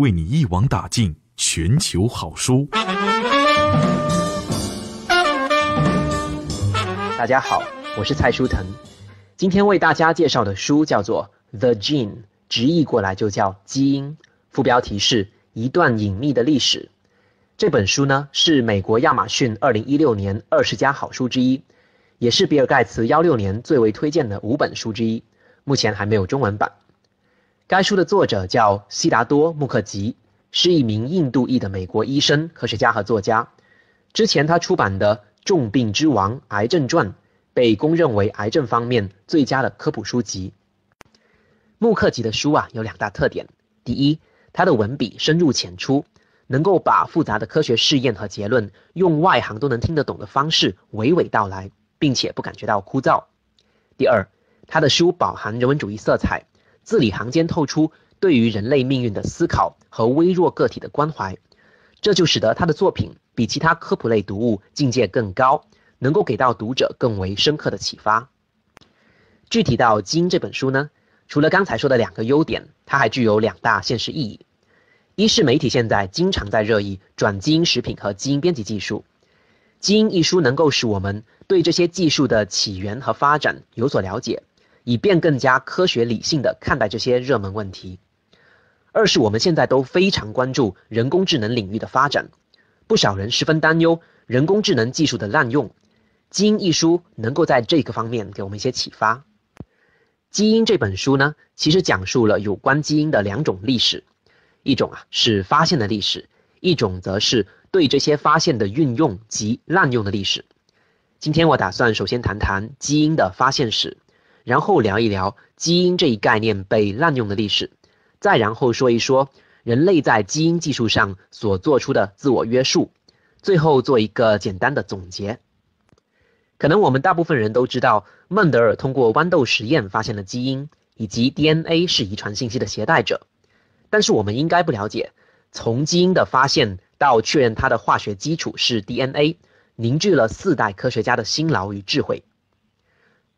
为你一网打尽全球好书。大家好，我是蔡舒腾，今天为大家介绍的书叫做《The Gene》，直译过来就叫《基因》。副标题是“一段隐秘的历史”。这本书呢是美国亚马逊二零一六年二十家好书之一，也是比尔·盖茨幺六年最为推荐的五本书之一。目前还没有中文版。该书的作者叫悉达多·穆克吉，是一名印度裔的美国医生、科学家和作家。之前他出版的《重病之王：癌症传》被公认为癌症方面最佳的科普书籍。穆克吉的书啊有两大特点：第一，他的文笔深入浅出，能够把复杂的科学试验和结论用外行都能听得懂的方式娓娓道来，并且不感觉到枯燥；第二，他的书饱含人文主义色彩。字里行间透出对于人类命运的思考和微弱个体的关怀，这就使得他的作品比其他科普类读物境界更高，能够给到读者更为深刻的启发。具体到《基因》这本书呢，除了刚才说的两个优点，它还具有两大现实意义：一是媒体现在经常在热议转基因食品和基因编辑技术，《基因》一书能够使我们对这些技术的起源和发展有所了解。以便更加科学理性的看待这些热门问题。二是我们现在都非常关注人工智能领域的发展，不少人十分担忧人工智能技术的滥用。《基因》一书能够在这个方面给我们一些启发。《基因》这本书呢，其实讲述了有关基因的两种历史，一种啊是发现的历史，一种则是对这些发现的运用及滥用的历史。今天我打算首先谈谈基因的发现史。然后聊一聊基因这一概念被滥用的历史，再然后说一说人类在基因技术上所做出的自我约束，最后做一个简单的总结。可能我们大部分人都知道孟德尔通过豌豆实验发现了基因，以及 DNA 是遗传信息的携带者，但是我们应该不了解，从基因的发现到确认它的化学基础是 DNA，凝聚了四代科学家的辛劳与智慧。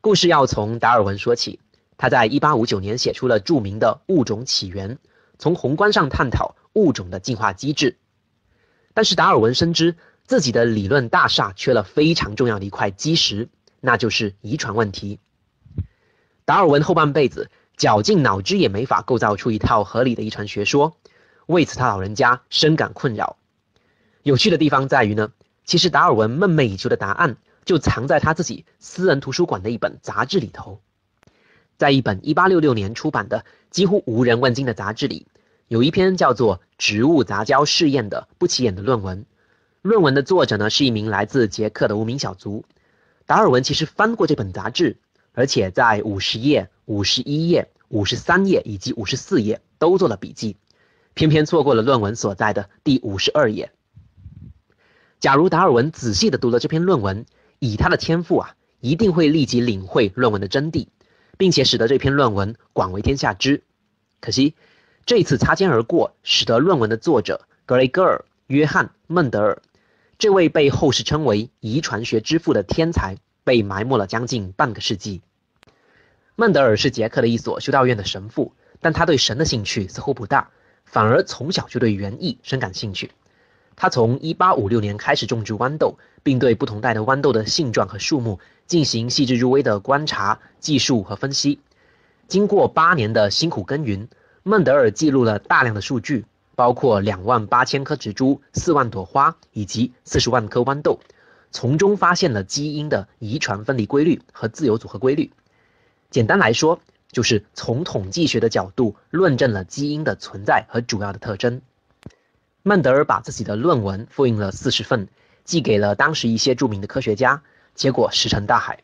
故事要从达尔文说起，他在1859年写出了著名的《物种起源》，从宏观上探讨物种的进化机制。但是达尔文深知自己的理论大厦缺了非常重要的一块基石，那就是遗传问题。达尔文后半辈子绞尽脑汁也没法构造出一套合理的遗传学说，为此他老人家深感困扰。有趣的地方在于呢，其实达尔文梦寐以求的答案。就藏在他自己私人图书馆的一本杂志里头，在一本1866年出版的几乎无人问津的杂志里，有一篇叫做《植物杂交试验》的不起眼的论文。论文的作者呢是一名来自捷克的无名小卒。达尔文其实翻过这本杂志，而且在五十页、五十一页、五十三页以及五十四页都做了笔记，偏偏错过了论文所在的第五十二页。假如达尔文仔细地读了这篇论文，以他的天赋啊，一定会立即领会论文的真谛，并且使得这篇论文广为天下知。可惜，这次擦肩而过，使得论文的作者格雷戈尔·约翰·孟德尔，这位被后世称为遗传学之父的天才，被埋没了将近半个世纪。孟德尔是捷克的一所修道院的神父，但他对神的兴趣似乎不大，反而从小就对园艺深感兴趣。他从1856年开始种植豌豆，并对不同代的豌豆的性状和数目进行细致入微的观察、技术和分析。经过八年的辛苦耕耘，孟德尔记录了大量的数据，包括28000颗植株、4万朵花以及40万颗豌豆，从中发现了基因的遗传分离规律和自由组合规律。简单来说，就是从统计学的角度论证了基因的存在和主要的特征。孟德尔把自己的论文复印了四十份，寄给了当时一些著名的科学家，结果石沉大海。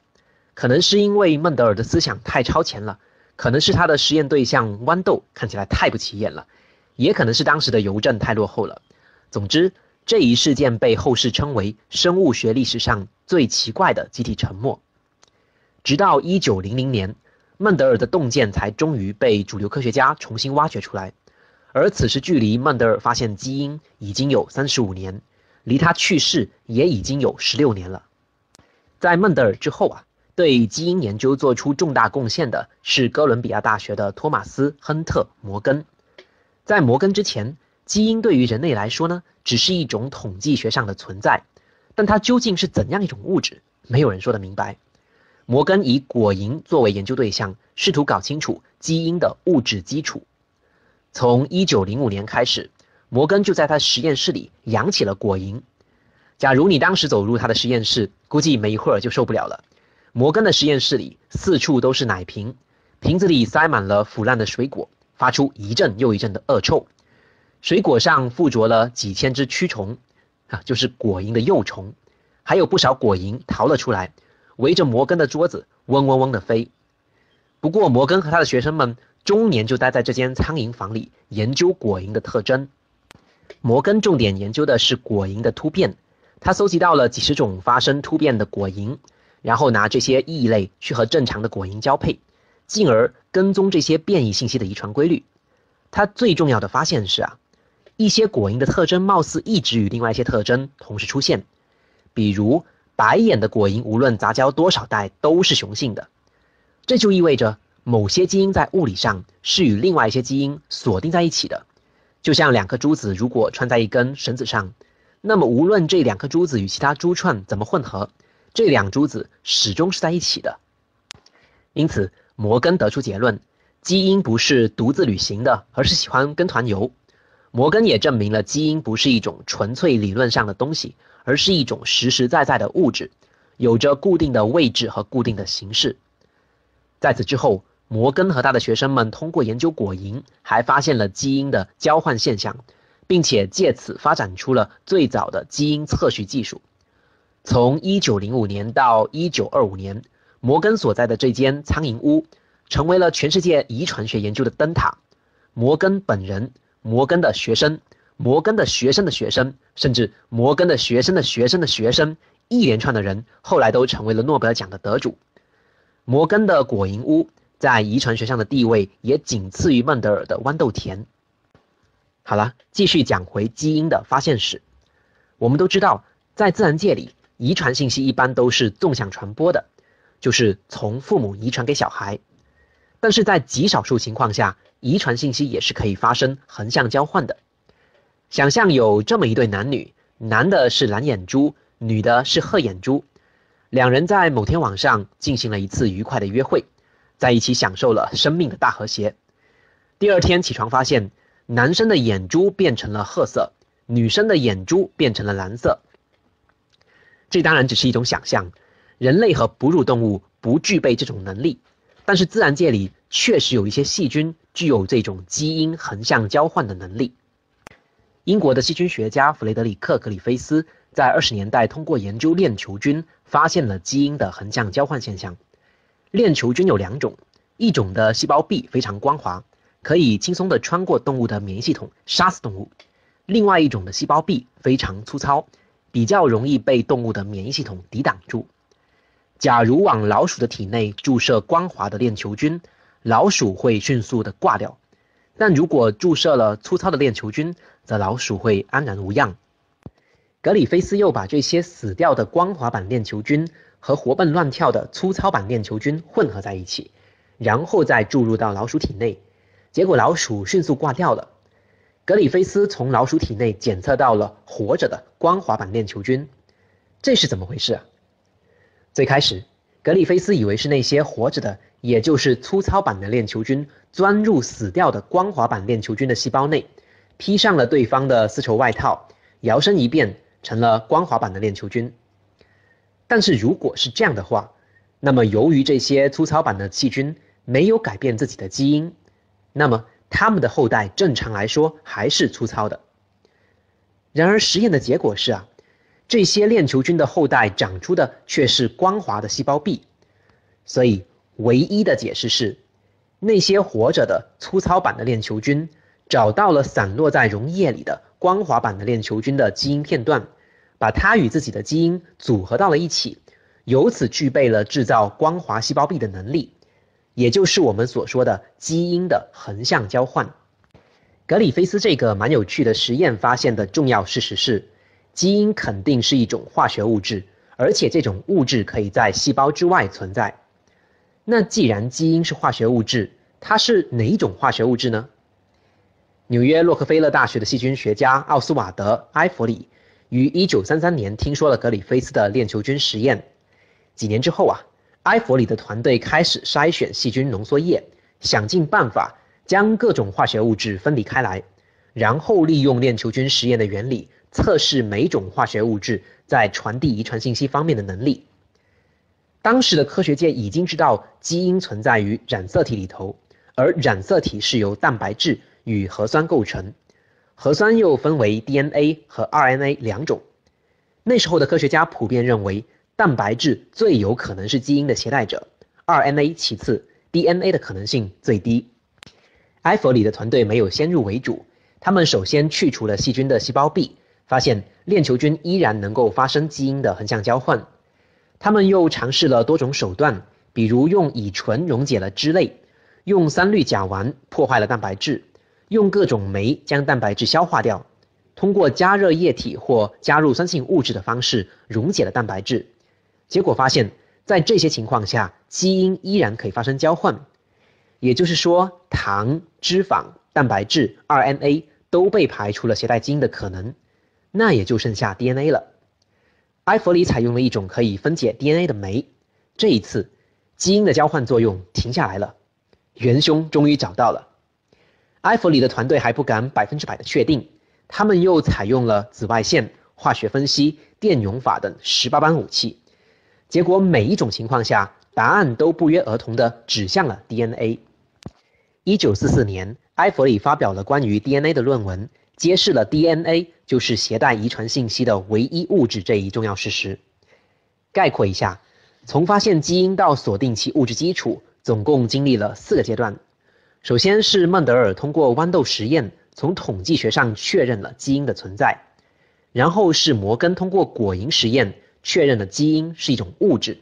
可能是因为孟德尔的思想太超前了，可能是他的实验对象豌豆看起来太不起眼了，也可能是当时的邮政太落后了。总之，这一事件被后世称为生物学历史上最奇怪的集体沉默。直到一九零零年，孟德尔的洞见才终于被主流科学家重新挖掘出来。而此时距离孟德尔发现基因已经有三十五年，离他去世也已经有十六年了。在孟德尔之后啊，对基因研究做出重大贡献的是哥伦比亚大学的托马斯·亨特·摩根。在摩根之前，基因对于人类来说呢，只是一种统计学上的存在，但它究竟是怎样一种物质，没有人说得明白。摩根以果蝇作为研究对象，试图搞清楚基因的物质基础。从一九零五年开始，摩根就在他实验室里养起了果蝇。假如你当时走入他的实验室，估计没一会儿就受不了了。摩根的实验室里四处都是奶瓶，瓶子里塞满了腐烂的水果，发出一阵又一阵的恶臭。水果上附着了几千只蛆虫，啊，就是果蝇的幼虫，还有不少果蝇逃了出来，围着摩根的桌子嗡嗡嗡地飞。不过，摩根和他的学生们。中年就待在这间苍蝇房里研究果蝇的特征。摩根重点研究的是果蝇的突变，他搜集到了几十种发生突变的果蝇，然后拿这些异类去和正常的果蝇交配，进而跟踪这些变异信息的遗传规律。他最重要的发现是啊，一些果蝇的特征貌似一直与另外一些特征同时出现，比如白眼的果蝇无论杂交多少代都是雄性的，这就意味着。某些基因在物理上是与另外一些基因锁定在一起的，就像两颗珠子如果穿在一根绳子上，那么无论这两颗珠子与其他珠串怎么混合，这两珠子始终是在一起的。因此，摩根得出结论，基因不是独自旅行的，而是喜欢跟团游。摩根也证明了基因不是一种纯粹理论上的东西，而是一种实实在在的物质，有着固定的位置和固定的形式。在此之后。摩根和他的学生们通过研究果蝇，还发现了基因的交换现象，并且借此发展出了最早的基因测序技术。从一九零五年到一九二五年，摩根所在的这间苍蝇屋成为了全世界遗传学研究的灯塔。摩根本人、摩根的学生、摩根的学生的学生，甚至摩根的学生的学生的学生，一连串的人后来都成为了诺贝尔奖的得主。摩根的果蝇屋。在遗传学上的地位也仅次于孟德尔的豌豆田。好了，继续讲回基因的发现史。我们都知道，在自然界里，遗传信息一般都是纵向传播的，就是从父母遗传给小孩。但是在极少数情况下，遗传信息也是可以发生横向交换的。想象有这么一对男女，男的是蓝眼珠，女的是褐眼珠，两人在某天晚上进行了一次愉快的约会。在一起享受了生命的大和谐。第二天起床发现，男生的眼珠变成了褐色，女生的眼珠变成了蓝色。这当然只是一种想象，人类和哺乳动物不具备这种能力。但是自然界里确实有一些细菌具有这种基因横向交换的能力。英国的细菌学家弗雷德里克·克里菲斯在二十年代通过研究链球菌，发现了基因的横向交换现象。链球菌有两种，一种的细胞壁非常光滑，可以轻松地穿过动物的免疫系统杀死动物；另外一种的细胞壁非常粗糙，比较容易被动物的免疫系统抵挡住。假如往老鼠的体内注射光滑的链球菌，老鼠会迅速地挂掉；但如果注射了粗糙的链球菌，则老鼠会安然无恙。格里菲斯又把这些死掉的光滑版链球菌。和活蹦乱跳的粗糙版链球菌混合在一起，然后再注入到老鼠体内，结果老鼠迅速挂掉了。格里菲斯从老鼠体内检测到了活着的光滑版链球菌，这是怎么回事啊？最开始，格里菲斯以为是那些活着的，也就是粗糙版的链球菌钻入死掉的光滑版链球菌的细胞内，披上了对方的丝绸外套，摇身一变成了光滑版的链球菌。但是如果是这样的话，那么由于这些粗糙版的细菌没有改变自己的基因，那么它们的后代正常来说还是粗糙的。然而实验的结果是啊，这些链球菌的后代长出的却是光滑的细胞壁。所以唯一的解释是，那些活着的粗糙版的链球菌找到了散落在溶液里的光滑版的链球菌的基因片段。把它与自己的基因组合到了一起，由此具备了制造光滑细胞壁的能力，也就是我们所说的基因的横向交换。格里菲斯这个蛮有趣的实验发现的重要事实是，基因肯定是一种化学物质，而且这种物质可以在细胞之外存在。那既然基因是化学物质，它是哪一种化学物质呢？纽约洛克菲勒大学的细菌学家奥斯瓦德·埃弗里。于一九三三年，听说了格里菲斯的链球菌实验。几年之后啊，埃弗里的团队开始筛选细菌浓缩液，想尽办法将各种化学物质分离开来，然后利用链球菌实验的原理，测试每种化学物质在传递遗传信息方面的能力。当时的科学界已经知道基因存在于染色体里头，而染色体是由蛋白质与核酸构成。核酸又分为 DNA 和 RNA 两种。那时候的科学家普遍认为，蛋白质最有可能是基因的携带者，RNA 其次，DNA 的可能性最低。埃弗里的团队没有先入为主，他们首先去除了细菌的细胞壁，发现链球菌依然能够发生基因的横向交换。他们又尝试了多种手段，比如用乙醇溶解了脂类，用三氯甲烷破坏了蛋白质。用各种酶将蛋白质消化掉，通过加热液体或加入酸性物质的方式溶解了蛋白质。结果发现，在这些情况下，基因依然可以发生交换。也就是说，糖、脂肪、蛋白质、RNA 都被排除了携带基因的可能，那也就剩下 DNA 了。埃弗里采用了一种可以分解 DNA 的酶，这一次，基因的交换作用停下来了，元凶终于找到了。埃弗里的团队还不敢百分之百的确定，他们又采用了紫外线、化学分析、电泳法等十八般武器，结果每一种情况下，答案都不约而同的指向了 DNA。一九四四年，埃弗里发表了关于 DNA 的论文，揭示了 DNA 就是携带遗传信息的唯一物质这一重要事实。概括一下，从发现基因到锁定其物质基础，总共经历了四个阶段。首先是孟德尔通过豌豆实验，从统计学上确认了基因的存在，然后是摩根通过果蝇实验确认了基因是一种物质，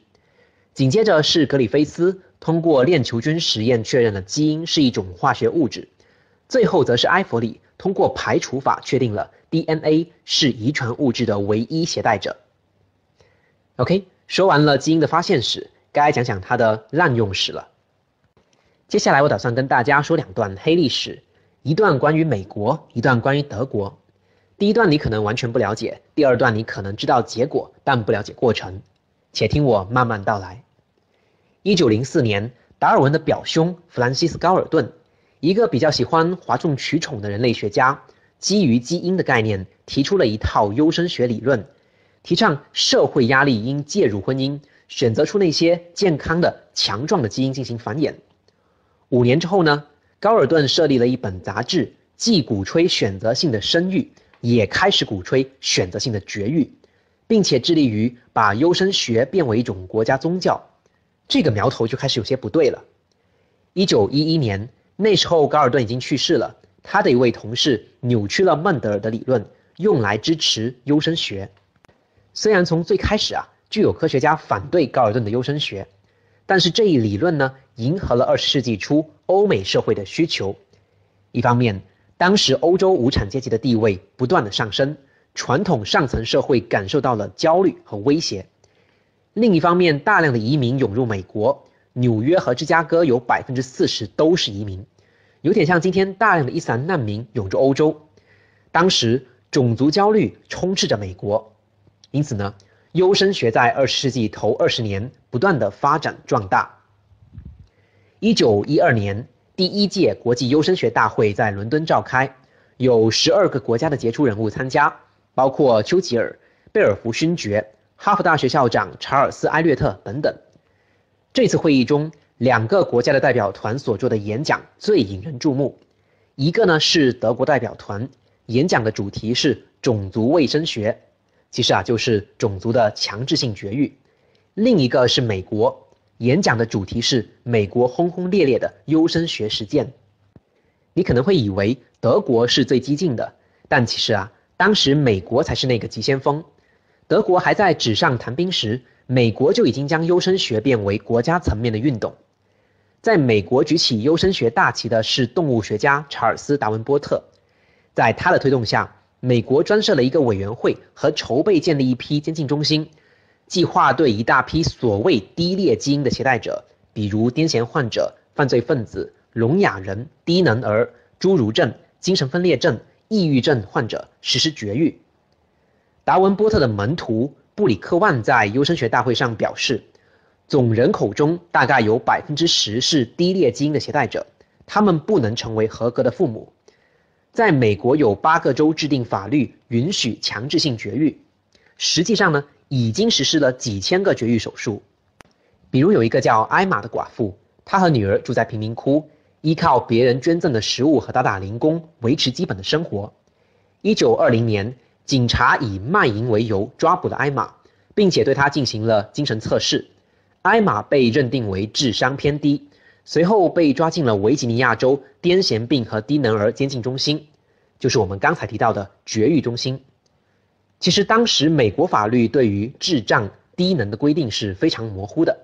紧接着是格里菲斯通过链球菌实验确认了基因是一种化学物质，最后则是埃弗里通过排除法确定了 DNA 是遗传物质的唯一携带者。OK，说完了基因的发现史，该讲讲它的滥用史了。接下来我打算跟大家说两段黑历史，一段关于美国，一段关于德国。第一段你可能完全不了解，第二段你可能知道结果但不了解过程。且听我慢慢道来。一九零四年，达尔文的表兄弗兰西斯高尔顿，一个比较喜欢哗众取宠的人类学家，基于基因的概念，提出了一套优生学理论，提倡社会压力应介入婚姻，选择出那些健康的、强壮的基因进行繁衍。五年之后呢，高尔顿设立了一本杂志，既鼓吹选择性的生育，也开始鼓吹选择性的绝育，并且致力于把优生学变为一种国家宗教。这个苗头就开始有些不对了。一九一一年，那时候高尔顿已经去世了，他的一位同事扭曲了孟德尔的理论，用来支持优生学。虽然从最开始啊，就有科学家反对高尔顿的优生学。但是这一理论呢，迎合了二十世纪初欧美社会的需求。一方面，当时欧洲无产阶级的地位不断的上升，传统上层社会感受到了焦虑和威胁；另一方面，大量的移民涌入美国，纽约和芝加哥有百分之四十都是移民，有点像今天大量的伊斯兰难民涌入欧洲。当时种族焦虑充斥着美国，因此呢。优生学在二十世纪头二十年不断的发展壮大。一九一二年，第一届国际优生学大会在伦敦召开，有十二个国家的杰出人物参加，包括丘吉尔、贝尔福勋爵、哈佛大学校长查尔斯·埃略特等等。这次会议中，两个国家的代表团所做的演讲最引人注目。一个呢是德国代表团，演讲的主题是种族卫生学。其实啊，就是种族的强制性绝育。另一个是美国，演讲的主题是美国轰轰烈烈的优生学实践。你可能会以为德国是最激进的，但其实啊，当时美国才是那个急先锋。德国还在纸上谈兵时，美国就已经将优生学变为国家层面的运动。在美国举起优生学大旗的是动物学家查尔斯·达文波特，在他的推动下。美国专设了一个委员会和筹备建立一批监禁中心，计划对一大批所谓低劣基因的携带者，比如癫痫患者、犯罪分子、聋哑人、低能儿、侏儒症、精神分裂症、抑郁症患者实施绝育。达文波特的门徒布里克万在优生学大会上表示，总人口中大概有百分之十是低劣基因的携带者，他们不能成为合格的父母。在美国有八个州制定法律允许强制性绝育，实际上呢，已经实施了几千个绝育手术。比如有一个叫艾玛的寡妇，她和女儿住在贫民窟，依靠别人捐赠的食物和她打零工维持基本的生活。1920年，警察以卖淫为由抓捕了艾玛，并且对她进行了精神测试，艾玛被认定为智商偏低。随后被抓进了维吉尼亚州癫痫病和低能儿监禁中心，就是我们刚才提到的绝育中心。其实当时美国法律对于智障、低能的规定是非常模糊的，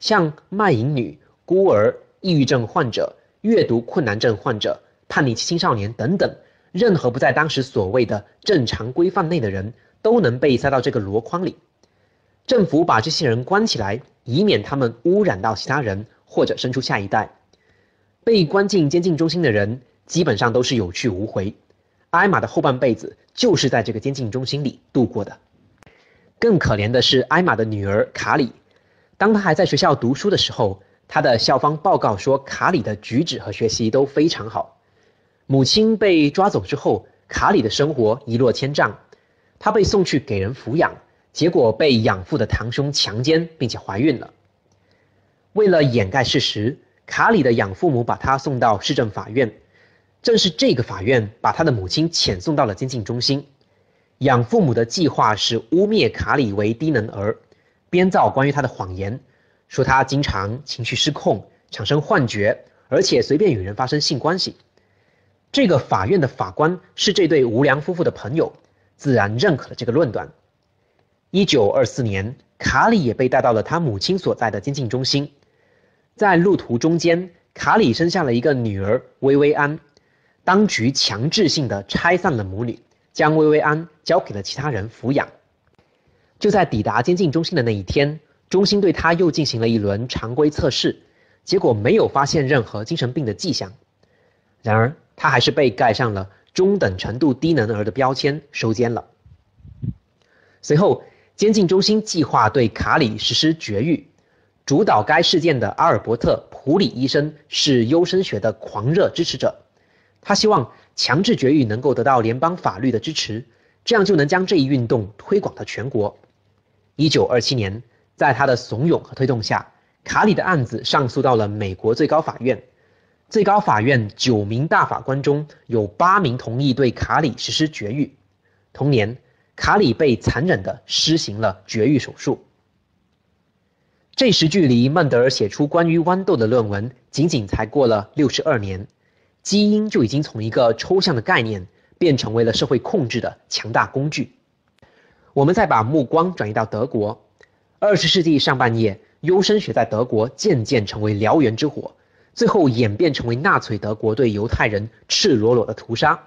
像卖淫女、孤儿、抑郁症患者、阅读困难症患者、叛逆期青少年等等，任何不在当时所谓的正常规范内的人，都能被塞到这个箩筐里。政府把这些人关起来，以免他们污染到其他人。或者生出下一代，被关进监禁中心的人基本上都是有去无回。艾玛的后半辈子就是在这个监禁中心里度过的。更可怜的是艾玛的女儿卡里，当她还在学校读书的时候，她的校方报告说卡里的举止和学习都非常好。母亲被抓走之后，卡里的生活一落千丈。她被送去给人抚养，结果被养父的堂兄强奸，并且怀孕了。为了掩盖事实，卡里的养父母把他送到市政法院。正是这个法院把他的母亲遣送到了监禁中心。养父母的计划是污蔑卡里为低能儿，编造关于他的谎言，说他经常情绪失控，产生幻觉，而且随便与人发生性关系。这个法院的法官是这对无良夫妇的朋友，自然认可了这个论断。一九二四年，卡里也被带到了他母亲所在的监禁中心。在路途中间，卡里生下了一个女儿薇薇安，当局强制性的拆散了母女，将薇薇安交给了其他人抚养。就在抵达监禁中心的那一天，中心对他又进行了一轮常规测试，结果没有发现任何精神病的迹象，然而他还是被盖上了中等程度低能儿的标签收监了。随后，监禁中心计划对卡里实施绝育。主导该事件的阿尔伯特·普里医生是优生学的狂热支持者，他希望强制绝育能够得到联邦法律的支持，这样就能将这一运动推广到全国。1927年，在他的怂恿和推动下，卡里的案子上诉到了美国最高法院。最高法院九名大法官中有八名同意对卡里实施绝育。同年，卡里被残忍地施行了绝育手术。这时，距离曼德尔写出关于豌豆的论文，仅仅才过了六十二年，基因就已经从一个抽象的概念，变成为了社会控制的强大工具。我们再把目光转移到德国，二十世纪上半叶，优生学在德国渐渐成为燎原之火，最后演变成为纳粹德国对犹太人赤裸裸的屠杀。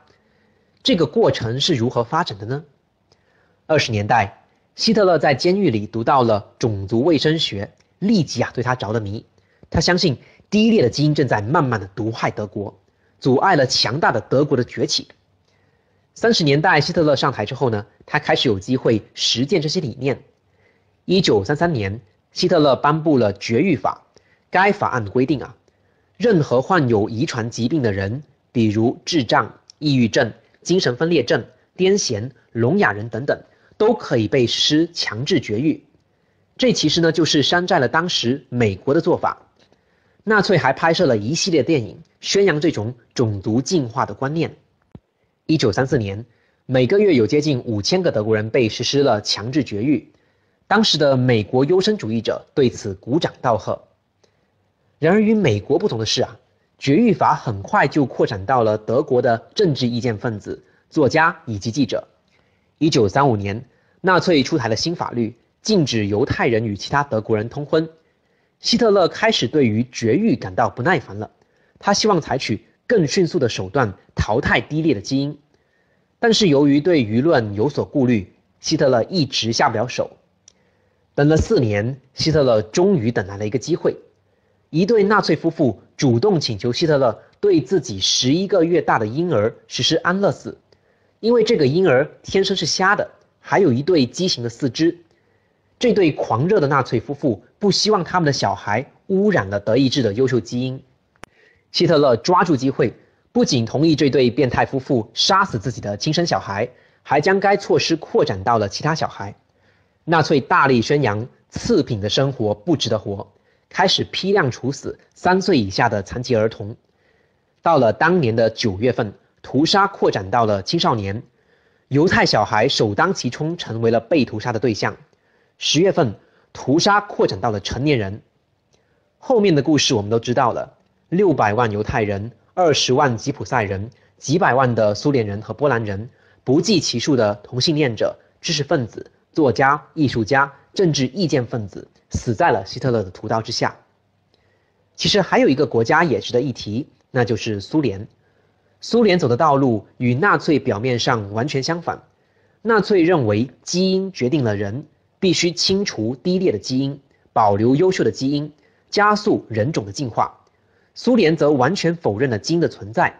这个过程是如何发展的呢？二十年代。希特勒在监狱里读到了种族卫生学，立即啊对他着了迷。他相信低劣的基因正在慢慢的毒害德国，阻碍了强大的德国的崛起。三十年代，希特勒上台之后呢，他开始有机会实践这些理念。一九三三年，希特勒颁布了绝育法。该法案规定啊，任何患有遗传疾病的人，比如智障、抑郁症、精神分裂症、癫痫、聋哑人等等。都可以被实施强制绝育，这其实呢就是山寨了当时美国的做法。纳粹还拍摄了一系列电影，宣扬这种种族进化的观念。一九三四年，每个月有接近五千个德国人被实施了强制绝育，当时的美国优生主义者对此鼓掌道贺。然而与美国不同的是啊，绝育法很快就扩展到了德国的政治意见分子、作家以及记者。一九三五年，纳粹出台了新法律禁止犹太人与其他德国人通婚。希特勒开始对于绝育感到不耐烦了，他希望采取更迅速的手段淘汰低劣的基因。但是由于对舆论有所顾虑，希特勒一直下不了手。等了四年，希特勒终于等来了一个机会。一对纳粹夫妇主动请求希特勒对自己十一个月大的婴儿实施安乐死。因为这个婴儿天生是瞎的，还有一对畸形的四肢，这对狂热的纳粹夫妇不希望他们的小孩污染了德意志的优秀基因。希特勒抓住机会，不仅同意这对变态夫妇杀死自己的亲生小孩，还将该措施扩展到了其他小孩。纳粹大力宣扬次品的生活不值得活，开始批量处死三岁以下的残疾儿童。到了当年的九月份。屠杀扩展到了青少年，犹太小孩首当其冲成为了被屠杀的对象。十月份，屠杀扩展到了成年人。后面的故事我们都知道了：六百万犹太人、二十万吉普赛人、几百万的苏联人和波兰人、不计其数的同性恋者、知识分子、作家、艺术家、政治意见分子死在了希特勒的屠刀之下。其实还有一个国家也值得一提，那就是苏联。苏联走的道路与纳粹表面上完全相反。纳粹认为基因决定了人，必须清除低劣的基因，保留优秀的基因，加速人种的进化。苏联则完全否认了基因的存在，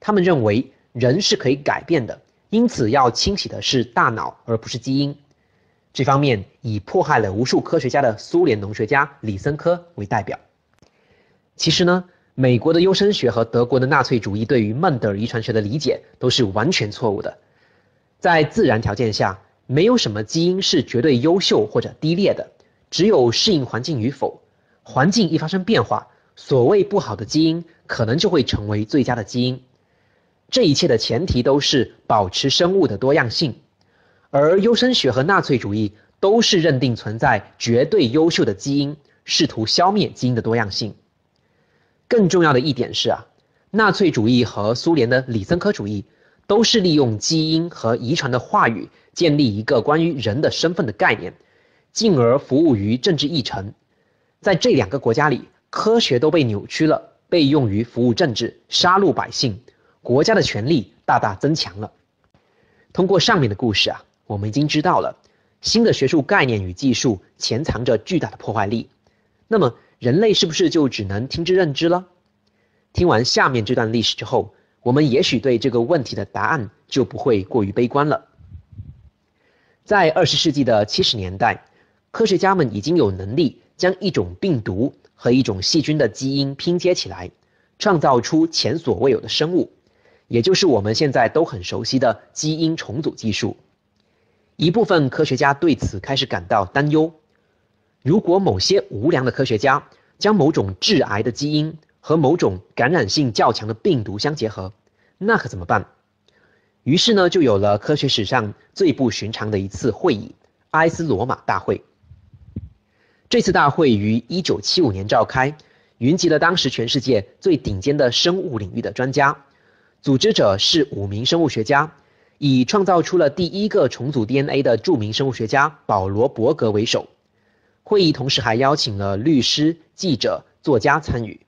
他们认为人是可以改变的，因此要清洗的是大脑，而不是基因。这方面以迫害了无数科学家的苏联农学家李森科为代表。其实呢？美国的优生学和德国的纳粹主义对于孟德尔遗传学的理解都是完全错误的。在自然条件下，没有什么基因是绝对优秀或者低劣的，只有适应环境与否。环境一发生变化，所谓不好的基因可能就会成为最佳的基因。这一切的前提都是保持生物的多样性，而优生学和纳粹主义都是认定存在绝对优秀的基因，试图消灭基因的多样性。更重要的一点是啊，纳粹主义和苏联的里森科主义都是利用基因和遗传的话语建立一个关于人的身份的概念，进而服务于政治议程。在这两个国家里，科学都被扭曲了，被用于服务政治、杀戮百姓，国家的权力大大增强了。通过上面的故事啊，我们已经知道了新的学术概念与技术潜藏着巨大的破坏力。那么，人类是不是就只能听之任之了？听完下面这段历史之后，我们也许对这个问题的答案就不会过于悲观了。在二十世纪的七十年代，科学家们已经有能力将一种病毒和一种细菌的基因拼接起来，创造出前所未有的生物，也就是我们现在都很熟悉的基因重组技术。一部分科学家对此开始感到担忧。如果某些无良的科学家将某种致癌的基因和某种感染性较强的病毒相结合，那可怎么办？于是呢，就有了科学史上最不寻常的一次会议——埃斯罗马大会。这次大会于一九七五年召开，云集了当时全世界最顶尖的生物领域的专家。组织者是五名生物学家，以创造出了第一个重组 DNA 的著名生物学家保罗·伯格为首。会议同时还邀请了律师、记者、作家参与。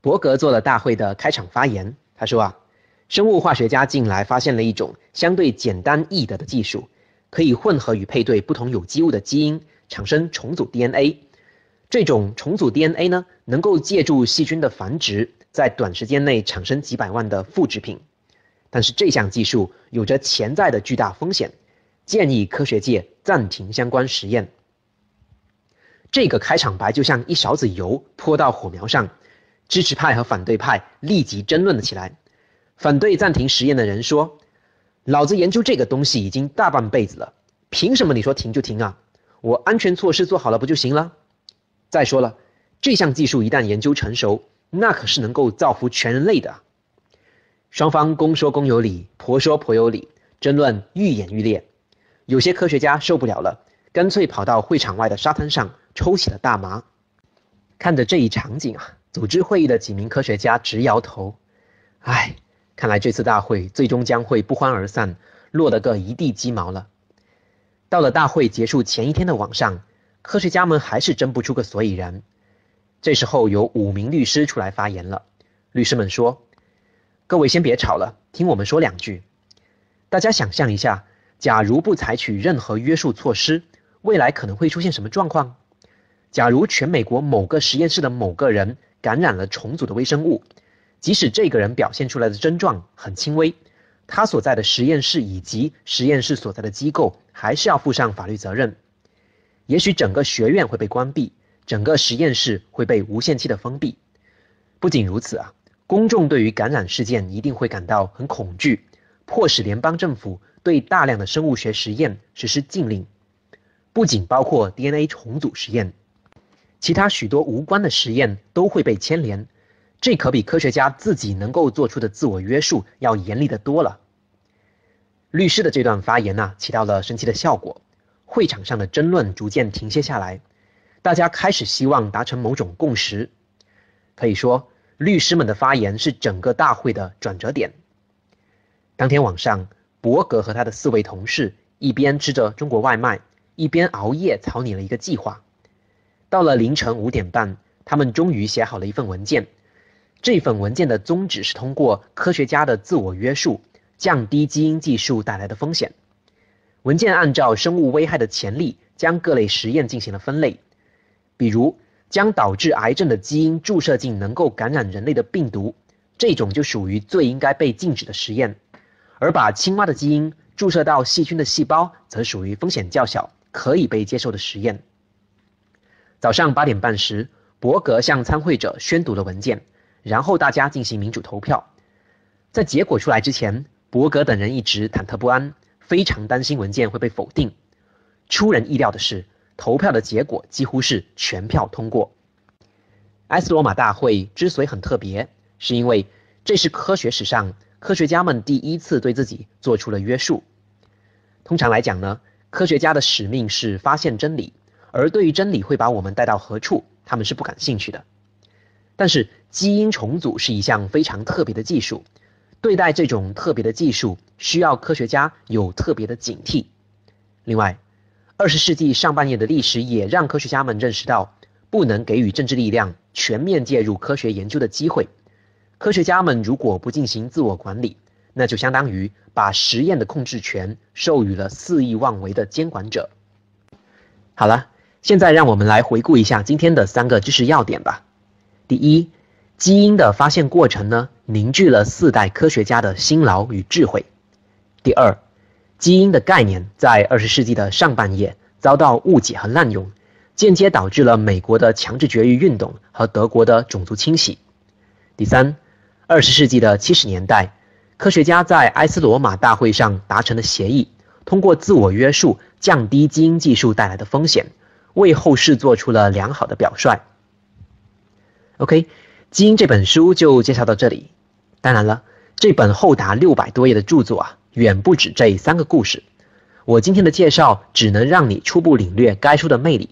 伯格做了大会的开场发言。他说：“啊，生物化学家近来发现了一种相对简单易得的技术，可以混合与配对不同有机物的基因，产生重组 DNA。这种重组 DNA 呢，能够借助细菌的繁殖，在短时间内产生几百万的复制品。但是这项技术有着潜在的巨大风险，建议科学界暂停相关实验。”这个开场白就像一勺子油泼到火苗上，支持派和反对派立即争论了起来。反对暂停实验的人说：“老子研究这个东西已经大半辈子了，凭什么你说停就停啊？我安全措施做好了不就行了？再说了，这项技术一旦研究成熟，那可是能够造福全人类的。”双方公说公有理，婆说婆有理，争论愈演愈烈。有些科学家受不了了，干脆跑到会场外的沙滩上。抽起了大麻，看着这一场景啊，组织会议的几名科学家直摇头。唉，看来这次大会最终将会不欢而散，落得个一地鸡毛了。到了大会结束前一天的晚上，科学家们还是争不出个所以然。这时候有五名律师出来发言了。律师们说：“各位先别吵了，听我们说两句。大家想象一下，假如不采取任何约束措施，未来可能会出现什么状况？”假如全美国某个实验室的某个人感染了重组的微生物，即使这个人表现出来的症状很轻微，他所在的实验室以及实验室所在的机构还是要负上法律责任。也许整个学院会被关闭，整个实验室会被无限期的封闭。不仅如此啊，公众对于感染事件一定会感到很恐惧，迫使联邦政府对大量的生物学实验实施禁令，不仅包括 DNA 重组实验。其他许多无关的实验都会被牵连，这可比科学家自己能够做出的自我约束要严厉的多了。律师的这段发言呢，起到了神奇的效果，会场上的争论逐渐停歇下来，大家开始希望达成某种共识。可以说，律师们的发言是整个大会的转折点。当天晚上，伯格和他的四位同事一边吃着中国外卖，一边熬夜草拟了一个计划。到了凌晨五点半，他们终于写好了一份文件。这份文件的宗旨是通过科学家的自我约束，降低基因技术带来的风险。文件按照生物危害的潜力，将各类实验进行了分类。比如，将导致癌症的基因注射进能够感染人类的病毒，这种就属于最应该被禁止的实验。而把青蛙的基因注射到细菌的细胞，则属于风险较小、可以被接受的实验。早上八点半时，伯格向参会者宣读了文件，然后大家进行民主投票。在结果出来之前，伯格等人一直忐忑不安，非常担心文件会被否定。出人意料的是，投票的结果几乎是全票通过。埃斯罗马大会之所以很特别，是因为这是科学史上科学家们第一次对自己做出了约束。通常来讲呢，科学家的使命是发现真理。而对于真理会把我们带到何处，他们是不感兴趣的。但是基因重组是一项非常特别的技术，对待这种特别的技术，需要科学家有特别的警惕。另外，二十世纪上半叶的历史也让科学家们认识到，不能给予政治力量全面介入科学研究的机会。科学家们如果不进行自我管理，那就相当于把实验的控制权授予了肆意妄为的监管者。好了。现在让我们来回顾一下今天的三个知识要点吧。第一，基因的发现过程呢，凝聚了四代科学家的辛劳与智慧。第二，基因的概念在二十世纪的上半叶遭到误解和滥用，间接导致了美国的强制绝育运动和德国的种族清洗。第三，二十世纪的七十年代，科学家在埃斯罗马大会上达成的协议，通过自我约束降低基因技术带来的风险。为后世做出了良好的表率。OK，基因这本书就介绍到这里。当然了，这本厚达六百多页的著作啊，远不止这三个故事。我今天的介绍只能让你初步领略该书的魅力。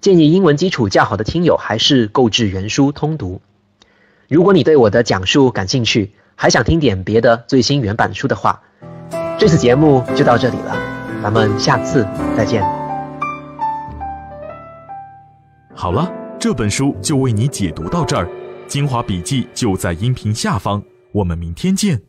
建议英文基础较好的听友还是购置原书通读。如果你对我的讲述感兴趣，还想听点别的最新原版书的话，这次节目就到这里了，咱们下次再见。好了，这本书就为你解读到这儿，精华笔记就在音频下方，我们明天见。